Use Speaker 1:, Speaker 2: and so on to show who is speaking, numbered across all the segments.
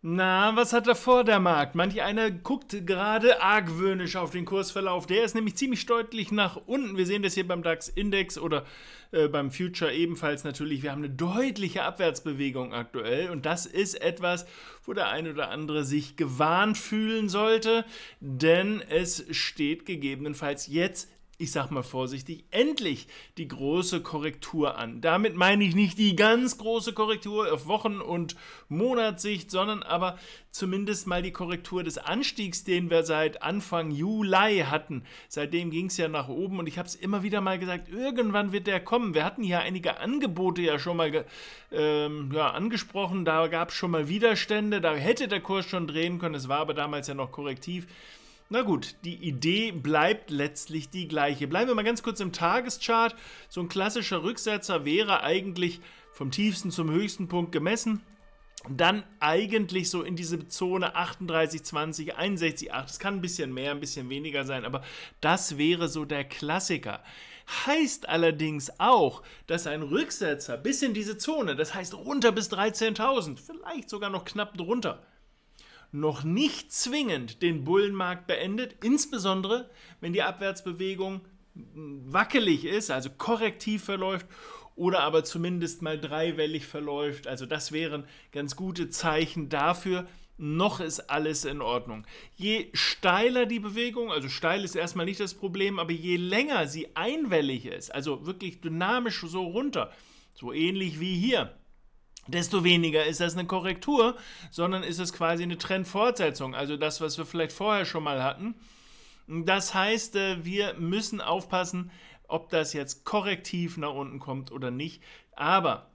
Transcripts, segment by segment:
Speaker 1: Na, was hat davor der Markt? Manch einer guckt gerade argwöhnisch auf den Kursverlauf. Der ist nämlich ziemlich deutlich nach unten. Wir sehen das hier beim DAX-Index oder äh, beim Future ebenfalls natürlich. Wir haben eine deutliche Abwärtsbewegung aktuell und das ist etwas, wo der ein oder andere sich gewarnt fühlen sollte, denn es steht gegebenenfalls jetzt ich sag mal vorsichtig, endlich die große Korrektur an. Damit meine ich nicht die ganz große Korrektur auf Wochen- und Monatssicht, sondern aber zumindest mal die Korrektur des Anstiegs, den wir seit Anfang Juli hatten. Seitdem ging es ja nach oben und ich habe es immer wieder mal gesagt, irgendwann wird der kommen. Wir hatten ja einige Angebote ja schon mal ähm, ja, angesprochen, da gab es schon mal Widerstände, da hätte der Kurs schon drehen können, es war aber damals ja noch korrektiv. Na gut, die Idee bleibt letztlich die gleiche. Bleiben wir mal ganz kurz im Tageschart. So ein klassischer Rücksetzer wäre eigentlich vom tiefsten zum höchsten Punkt gemessen. Dann eigentlich so in diese Zone 38, 20, 61, 8. Es kann ein bisschen mehr, ein bisschen weniger sein, aber das wäre so der Klassiker. Heißt allerdings auch, dass ein Rücksetzer bis in diese Zone, das heißt runter bis 13.000, vielleicht sogar noch knapp drunter, noch nicht zwingend den Bullenmarkt beendet, insbesondere wenn die Abwärtsbewegung wackelig ist, also korrektiv verläuft oder aber zumindest mal dreiwellig verläuft. Also das wären ganz gute Zeichen dafür, noch ist alles in Ordnung. Je steiler die Bewegung, also steil ist erstmal nicht das Problem, aber je länger sie einwellig ist, also wirklich dynamisch so runter, so ähnlich wie hier, desto weniger ist das eine Korrektur, sondern ist es quasi eine Trendfortsetzung, also das, was wir vielleicht vorher schon mal hatten. Das heißt, äh, wir müssen aufpassen, ob das jetzt korrektiv nach unten kommt oder nicht. Aber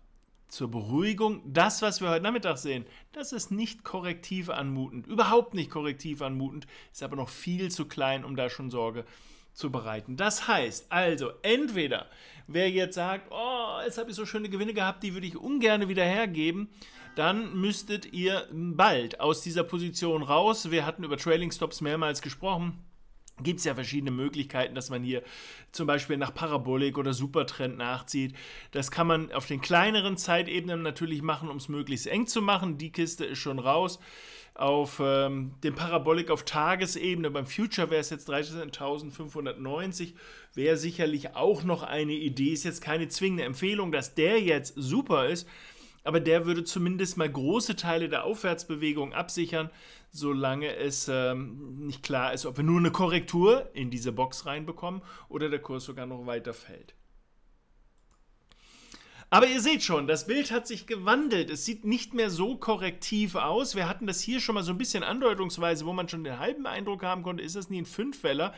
Speaker 1: zur Beruhigung, das, was wir heute Nachmittag sehen, das ist nicht korrektiv anmutend, überhaupt nicht korrektiv anmutend, ist aber noch viel zu klein, um da schon Sorge zu zu bereiten. Das heißt also, entweder wer jetzt sagt, oh, jetzt habe ich so schöne Gewinne gehabt, die würde ich ungern wieder hergeben, dann müsstet ihr bald aus dieser Position raus. Wir hatten über Trailing Stops mehrmals gesprochen gibt es ja verschiedene Möglichkeiten, dass man hier zum Beispiel nach Parabolik oder Supertrend nachzieht. Das kann man auf den kleineren Zeitebenen natürlich machen, um es möglichst eng zu machen. Die Kiste ist schon raus. Auf ähm, dem Parabolik auf Tagesebene, beim Future wäre es jetzt 13.590, wäre sicherlich auch noch eine Idee. Ist jetzt keine zwingende Empfehlung, dass der jetzt super ist aber der würde zumindest mal große Teile der Aufwärtsbewegung absichern, solange es ähm, nicht klar ist, ob wir nur eine Korrektur in diese Box reinbekommen oder der Kurs sogar noch weiter fällt. Aber ihr seht schon, das Bild hat sich gewandelt. Es sieht nicht mehr so korrektiv aus. Wir hatten das hier schon mal so ein bisschen andeutungsweise, wo man schon den halben Eindruck haben konnte, ist das nie ein Fünfweller.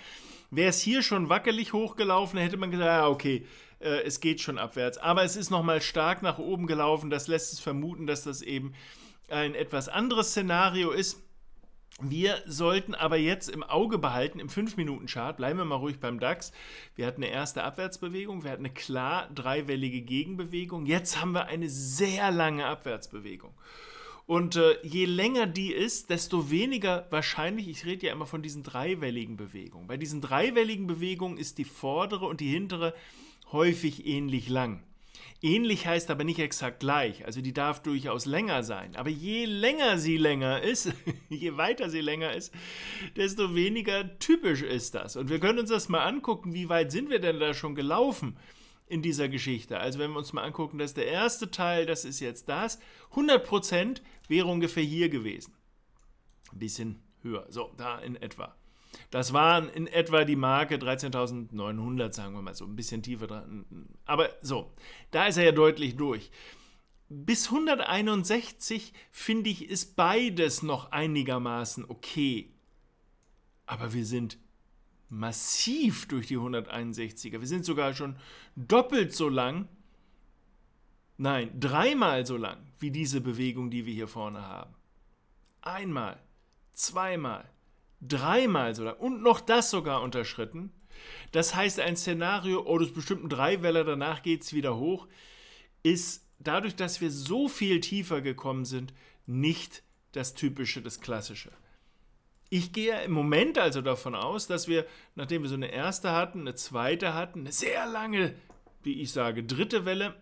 Speaker 1: Wäre es hier schon wackelig hochgelaufen, hätte man gesagt, ja, ah, okay, äh, es geht schon abwärts. Aber es ist nochmal stark nach oben gelaufen. Das lässt es vermuten, dass das eben ein etwas anderes Szenario ist. Wir sollten aber jetzt im Auge behalten, im 5-Minuten-Chart, bleiben wir mal ruhig beim DAX. Wir hatten eine erste Abwärtsbewegung, wir hatten eine klar dreiwellige Gegenbewegung. Jetzt haben wir eine sehr lange Abwärtsbewegung. Und äh, je länger die ist, desto weniger wahrscheinlich, ich rede ja immer von diesen dreiwelligen Bewegungen. Bei diesen dreiwelligen Bewegungen ist die vordere und die hintere häufig ähnlich lang. Ähnlich heißt aber nicht exakt gleich, also die darf durchaus länger sein. Aber je länger sie länger ist, je weiter sie länger ist, desto weniger typisch ist das. Und wir können uns das mal angucken, wie weit sind wir denn da schon gelaufen in dieser Geschichte. Also wenn wir uns mal angucken, dass der erste Teil, das ist jetzt das, 100% wäre ungefähr hier gewesen. Ein bisschen höher, so da in etwa. Das waren in etwa die Marke 13.900, sagen wir mal so, ein bisschen tiefer dran. Aber so, da ist er ja deutlich durch. Bis 161 finde ich, ist beides noch einigermaßen okay. Aber wir sind massiv durch die 161er. Wir sind sogar schon doppelt so lang, nein, dreimal so lang wie diese Bewegung, die wir hier vorne haben. Einmal, zweimal, dreimal sogar und noch das sogar unterschritten. Das heißt, ein Szenario, oh, das ist bestimmt ein Dreiwäller, danach geht es wieder hoch, ist dadurch, dass wir so viel tiefer gekommen sind, nicht das Typische, das Klassische. Ich gehe im Moment also davon aus, dass wir, nachdem wir so eine erste hatten, eine zweite hatten, eine sehr lange, wie ich sage, dritte Welle,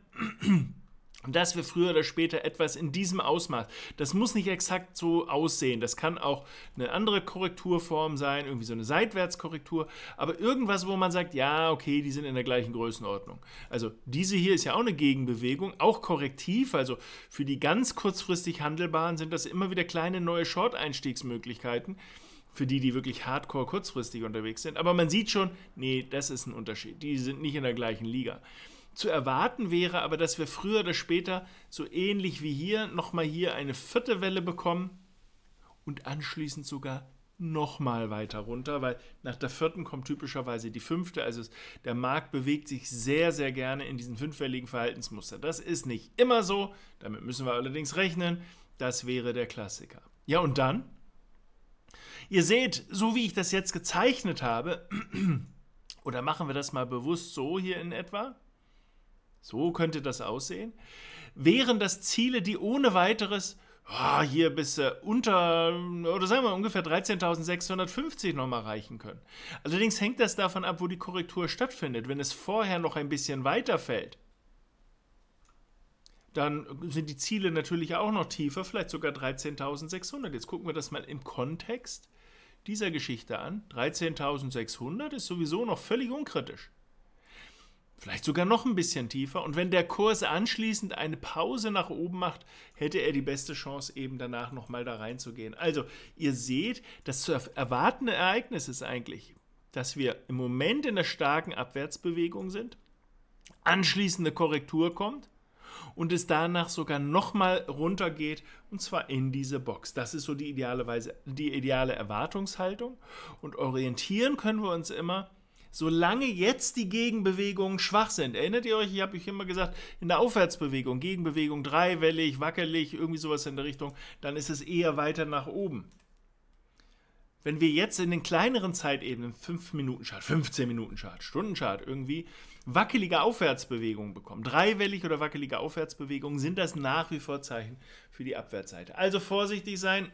Speaker 1: dass wir früher oder später etwas in diesem Ausmaß, das muss nicht exakt so aussehen, das kann auch eine andere Korrekturform sein, irgendwie so eine Seitwärtskorrektur, aber irgendwas, wo man sagt, ja, okay, die sind in der gleichen Größenordnung. Also diese hier ist ja auch eine Gegenbewegung, auch korrektiv, also für die ganz kurzfristig handelbaren sind das immer wieder kleine neue Short-Einstiegsmöglichkeiten für die, die wirklich hardcore kurzfristig unterwegs sind. Aber man sieht schon, nee, das ist ein Unterschied. Die sind nicht in der gleichen Liga zu erwarten wäre, aber dass wir früher oder später so ähnlich wie hier nochmal hier eine vierte Welle bekommen und anschließend sogar nochmal weiter runter, weil nach der vierten kommt typischerweise die fünfte. Also der Markt bewegt sich sehr, sehr gerne in diesen fünfwelligen Verhaltensmuster. Das ist nicht immer so, damit müssen wir allerdings rechnen. Das wäre der Klassiker. Ja, und dann? Ihr seht, so wie ich das jetzt gezeichnet habe, oder machen wir das mal bewusst so hier in etwa, so könnte das aussehen. Wären das Ziele, die ohne weiteres oh, hier bis äh, unter oder sagen wir ungefähr 13.650 nochmal reichen können. Allerdings hängt das davon ab, wo die Korrektur stattfindet. Wenn es vorher noch ein bisschen weiter fällt, dann sind die Ziele natürlich auch noch tiefer, vielleicht sogar 13.600. Jetzt gucken wir das mal im Kontext dieser Geschichte an. 13.600 ist sowieso noch völlig unkritisch vielleicht sogar noch ein bisschen tiefer. Und wenn der Kurs anschließend eine Pause nach oben macht, hätte er die beste Chance, eben danach nochmal da reinzugehen. Also, ihr seht, das zu erwartende Ereignis ist eigentlich, dass wir im Moment in der starken Abwärtsbewegung sind, anschließende Korrektur kommt und es danach sogar nochmal runtergeht und zwar in diese Box. Das ist so die ideale Weise, die ideale Erwartungshaltung und orientieren können wir uns immer solange jetzt die Gegenbewegungen schwach sind. Erinnert ihr euch, ich habe euch immer gesagt, in der Aufwärtsbewegung, Gegenbewegung dreiwellig, wackelig, irgendwie sowas in der Richtung, dann ist es eher weiter nach oben. Wenn wir jetzt in den kleineren Zeitebenen, 5-Minuten-Chart, 15-Minuten-Chart, Stunden-Chart irgendwie, wackelige Aufwärtsbewegungen bekommen, dreiwellig oder wackelige Aufwärtsbewegungen, sind das nach wie vor Zeichen für die Abwärtsseite. Also vorsichtig sein.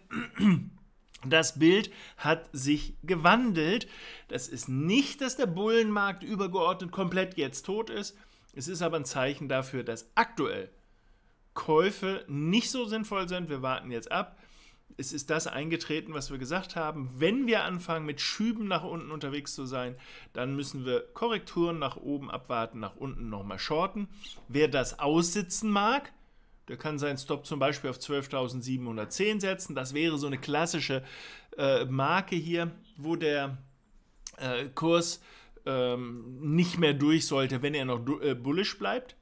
Speaker 1: Das Bild hat sich gewandelt. Das ist nicht, dass der Bullenmarkt übergeordnet komplett jetzt tot ist. Es ist aber ein Zeichen dafür, dass aktuell Käufe nicht so sinnvoll sind. Wir warten jetzt ab. Es ist das eingetreten, was wir gesagt haben. Wenn wir anfangen, mit Schüben nach unten unterwegs zu sein, dann müssen wir Korrekturen nach oben abwarten, nach unten nochmal shorten. Wer das aussitzen mag, der kann seinen Stop zum Beispiel auf 12.710 setzen. Das wäre so eine klassische äh, Marke hier, wo der äh, Kurs ähm, nicht mehr durch sollte, wenn er noch äh, bullish bleibt.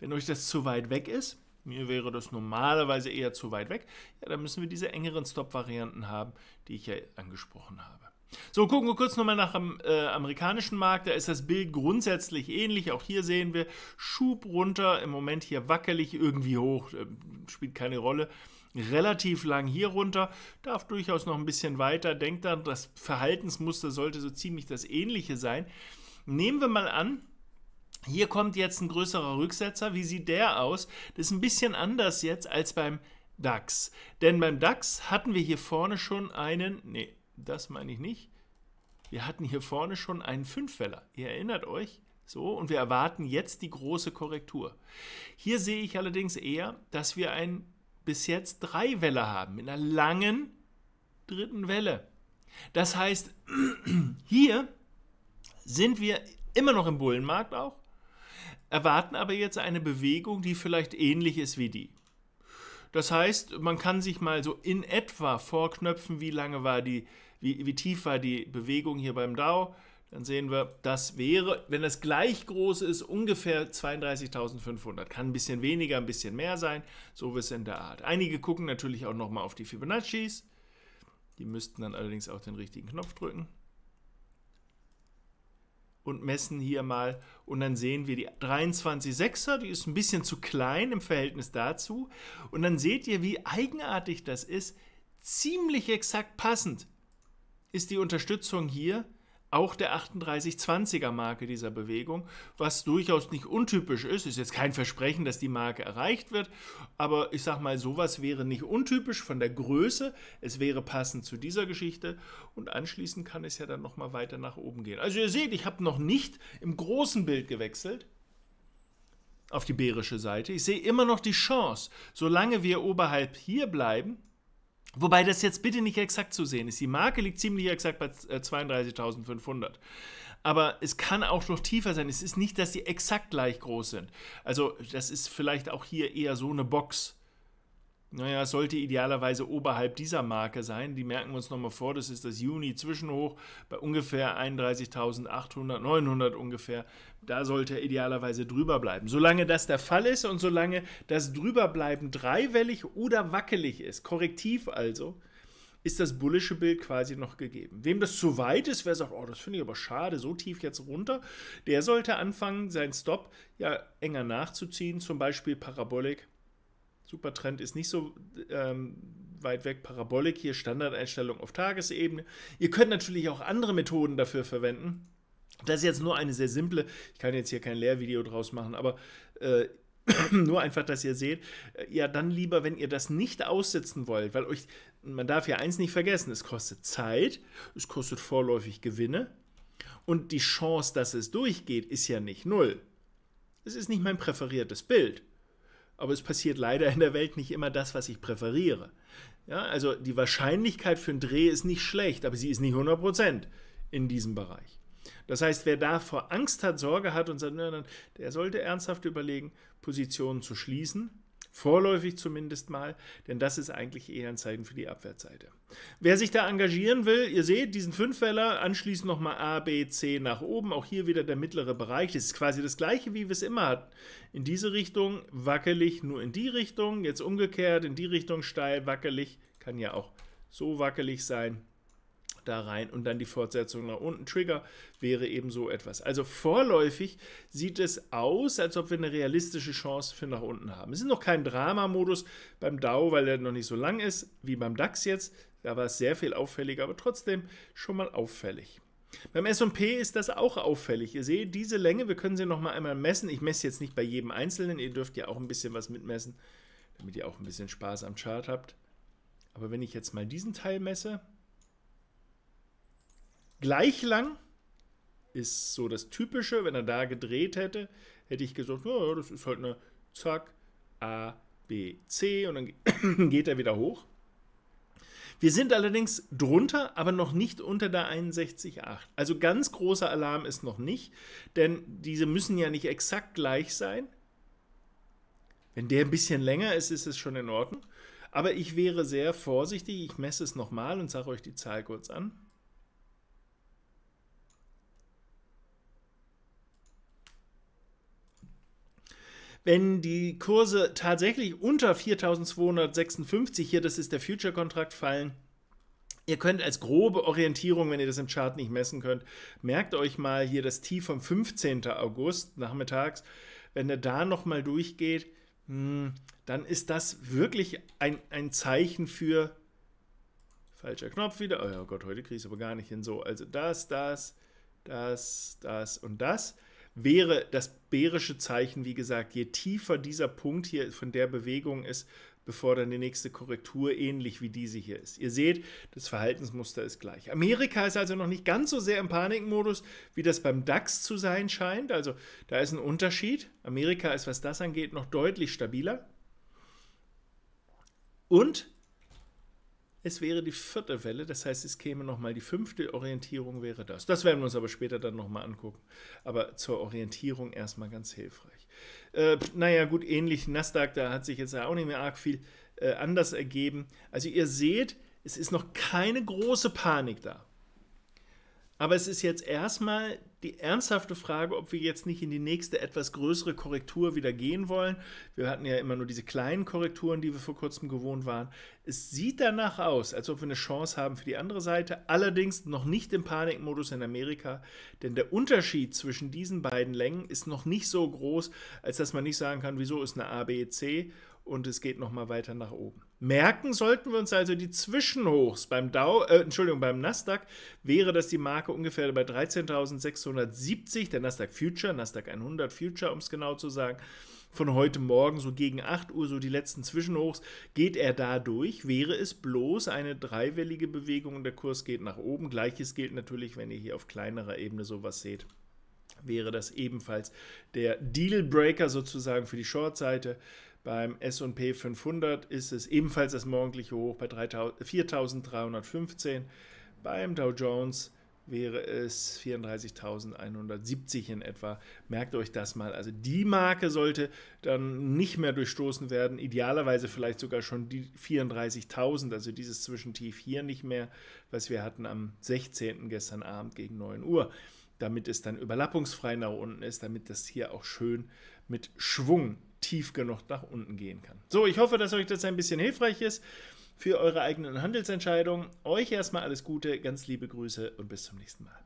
Speaker 1: Wenn euch das zu weit weg ist, mir wäre das normalerweise eher zu weit weg, ja, dann müssen wir diese engeren Stop-Varianten haben, die ich ja angesprochen habe. So, gucken wir kurz nochmal nach dem äh, amerikanischen Markt. Da ist das Bild grundsätzlich ähnlich. Auch hier sehen wir Schub runter, im Moment hier wackelig, irgendwie hoch, äh, spielt keine Rolle. Relativ lang hier runter, darf durchaus noch ein bisschen weiter. Denkt dann, das Verhaltensmuster sollte so ziemlich das ähnliche sein. Nehmen wir mal an, hier kommt jetzt ein größerer Rücksetzer. Wie sieht der aus? Das ist ein bisschen anders jetzt als beim DAX. Denn beim DAX hatten wir hier vorne schon einen, nee, das meine ich nicht. Wir hatten hier vorne schon einen Fünfweller. Ihr erinnert euch, so, und wir erwarten jetzt die große Korrektur. Hier sehe ich allerdings eher, dass wir ein bis jetzt drei Welle haben, in einer langen dritten Welle. Das heißt, hier sind wir immer noch im Bullenmarkt auch, erwarten aber jetzt eine Bewegung, die vielleicht ähnlich ist wie die. Das heißt, man kann sich mal so in etwa vorknöpfen, wie lange war die wie, wie tief war die Bewegung hier beim DAO, dann sehen wir, das wäre, wenn das gleich groß ist, ungefähr 32.500. Kann ein bisschen weniger, ein bisschen mehr sein, so wie es in der Art. Einige gucken natürlich auch nochmal auf die Fibonacci's. Die müssten dann allerdings auch den richtigen Knopf drücken. Und messen hier mal. Und dann sehen wir die 23,6er, die ist ein bisschen zu klein im Verhältnis dazu. Und dann seht ihr, wie eigenartig das ist. Ziemlich exakt passend ist die Unterstützung hier auch der 3820er Marke dieser Bewegung, was durchaus nicht untypisch ist. Ist jetzt kein Versprechen, dass die Marke erreicht wird, aber ich sag mal, sowas wäre nicht untypisch von der Größe. Es wäre passend zu dieser Geschichte und anschließend kann es ja dann nochmal weiter nach oben gehen. Also ihr seht, ich habe noch nicht im großen Bild gewechselt auf die bärische Seite. Ich sehe immer noch die Chance, solange wir oberhalb hier bleiben, Wobei das jetzt bitte nicht exakt zu sehen ist. Die Marke liegt ziemlich exakt bei 32.500. Äh, Aber es kann auch noch tiefer sein. Es ist nicht, dass sie exakt gleich groß sind. Also das ist vielleicht auch hier eher so eine Box naja, es sollte idealerweise oberhalb dieser Marke sein. Die merken wir uns nochmal vor, das ist das Juni-Zwischenhoch bei ungefähr 31.800, 900 ungefähr. Da sollte er idealerweise drüber bleiben. Solange das der Fall ist und solange das drüberbleiben dreiwellig oder wackelig ist, korrektiv also, ist das bullische Bild quasi noch gegeben. Wem das zu weit ist, wer sagt, oh, das finde ich aber schade, so tief jetzt runter, der sollte anfangen, seinen Stop ja enger nachzuziehen, zum Beispiel Parabolik Supertrend ist nicht so ähm, weit weg. Parabolik hier, Standardeinstellung auf Tagesebene. Ihr könnt natürlich auch andere Methoden dafür verwenden. Das ist jetzt nur eine sehr simple, ich kann jetzt hier kein Lehrvideo draus machen, aber äh, nur einfach, dass ihr seht, äh, ja, dann lieber, wenn ihr das nicht aussitzen wollt, weil euch, man darf ja eins nicht vergessen, es kostet Zeit, es kostet vorläufig Gewinne und die Chance, dass es durchgeht, ist ja nicht null. Es ist nicht mein präferiertes Bild aber es passiert leider in der Welt nicht immer das, was ich präferiere. Ja, also die Wahrscheinlichkeit für einen Dreh ist nicht schlecht, aber sie ist nicht 100% in diesem Bereich. Das heißt, wer da vor Angst hat, Sorge hat und sagt, der sollte ernsthaft überlegen, Positionen zu schließen Vorläufig zumindest mal, denn das ist eigentlich eher ein Zeichen für die Abwärtsseite. Wer sich da engagieren will, ihr seht diesen Fünfweller, anschließend nochmal A, B, C nach oben, auch hier wieder der mittlere Bereich. Das ist quasi das gleiche, wie wir es immer hatten. In diese Richtung wackelig, nur in die Richtung, jetzt umgekehrt, in die Richtung steil, wackelig, kann ja auch so wackelig sein, da rein und dann die Fortsetzung nach unten. Trigger wäre eben so etwas. Also vorläufig sieht es aus, als ob wir eine realistische Chance für nach unten haben. Es ist noch kein Drama-Modus beim DAO, weil der noch nicht so lang ist wie beim DAX jetzt. Da war es sehr viel auffälliger, aber trotzdem schon mal auffällig. Beim S&P ist das auch auffällig. Ihr seht diese Länge, wir können sie nochmal einmal messen. Ich messe jetzt nicht bei jedem Einzelnen, ihr dürft ja auch ein bisschen was mitmessen, damit ihr auch ein bisschen Spaß am Chart habt. Aber wenn ich jetzt mal diesen Teil messe, gleich lang. Ist so das Typische, wenn er da gedreht hätte, hätte ich gesagt, ja, das ist halt eine Zack, A, B, C und dann geht er wieder hoch. Wir sind allerdings drunter, aber noch nicht unter der 61,8. Also ganz großer Alarm ist noch nicht, denn diese müssen ja nicht exakt gleich sein. Wenn der ein bisschen länger ist, ist es schon in Ordnung. Aber ich wäre sehr vorsichtig. Ich messe es nochmal und sage euch die Zahl kurz an. wenn die Kurse tatsächlich unter 4256 hier, das ist der Future-Kontrakt, fallen, Ihr könnt als grobe Orientierung, wenn ihr das im Chart nicht messen könnt, merkt euch mal hier das Tief vom 15. August nachmittags. Wenn ihr da nochmal durchgeht, hm, dann ist das wirklich ein, ein Zeichen für falscher Knopf wieder. Oh ja oh Gott, heute kriege ich es aber gar nicht hin. So, also das, das, das, das und das wäre das bärische Zeichen, wie gesagt, je tiefer dieser Punkt hier von der Bewegung ist, bevor dann die nächste Korrektur ähnlich wie diese hier ist. Ihr seht, das Verhaltensmuster ist gleich. Amerika ist also noch nicht ganz so sehr im Panikmodus, wie das beim DAX zu sein scheint. Also da ist ein Unterschied. Amerika ist, was das angeht, noch deutlich stabiler. Und es wäre die vierte Welle, das heißt, es käme nochmal die fünfte Orientierung wäre das. Das werden wir uns aber später dann nochmal angucken. Aber zur Orientierung erstmal ganz hilfreich. Äh, naja, gut, ähnlich Nasdaq, da hat sich jetzt auch nicht mehr arg viel äh, anders ergeben. Also ihr seht, es ist noch keine große Panik da. Aber es ist jetzt erstmal die ernsthafte Frage, ob wir jetzt nicht in die nächste etwas größere Korrektur wieder gehen wollen. Wir hatten ja immer nur diese kleinen Korrekturen, die wir vor kurzem gewohnt waren. Es sieht danach aus, als ob wir eine Chance haben für die andere Seite, allerdings noch nicht im Panikmodus in Amerika, denn der Unterschied zwischen diesen beiden Längen ist noch nicht so groß, als dass man nicht sagen kann, wieso ist eine ABC und es geht nochmal weiter nach oben. Merken sollten wir uns also die Zwischenhochs. Beim Dow, äh, Entschuldigung, beim Nasdaq wäre das die Marke ungefähr bei 13.670, der Nasdaq Future, Nasdaq 100 Future, um es genau zu sagen, von heute Morgen, so gegen 8 Uhr, so die letzten Zwischenhochs, geht er da durch, wäre es bloß eine dreiwellige Bewegung und der Kurs geht nach oben. Gleiches gilt natürlich, wenn ihr hier auf kleinerer Ebene sowas seht wäre das ebenfalls der Dealbreaker sozusagen für die Shortseite. Beim SP 500 ist es ebenfalls das morgendliche Hoch bei 4315. Beim Dow Jones wäre es 34.170 in etwa. Merkt euch das mal. Also die Marke sollte dann nicht mehr durchstoßen werden. Idealerweise vielleicht sogar schon die 34.000, also dieses Zwischentief hier nicht mehr, was wir hatten am 16. gestern Abend gegen 9 Uhr, damit es dann überlappungsfrei nach unten ist, damit das hier auch schön mit Schwung tief genug nach unten gehen kann. So, ich hoffe, dass euch das ein bisschen hilfreich ist für eure eigenen Handelsentscheidungen. Euch erstmal alles Gute, ganz liebe Grüße und bis zum nächsten Mal.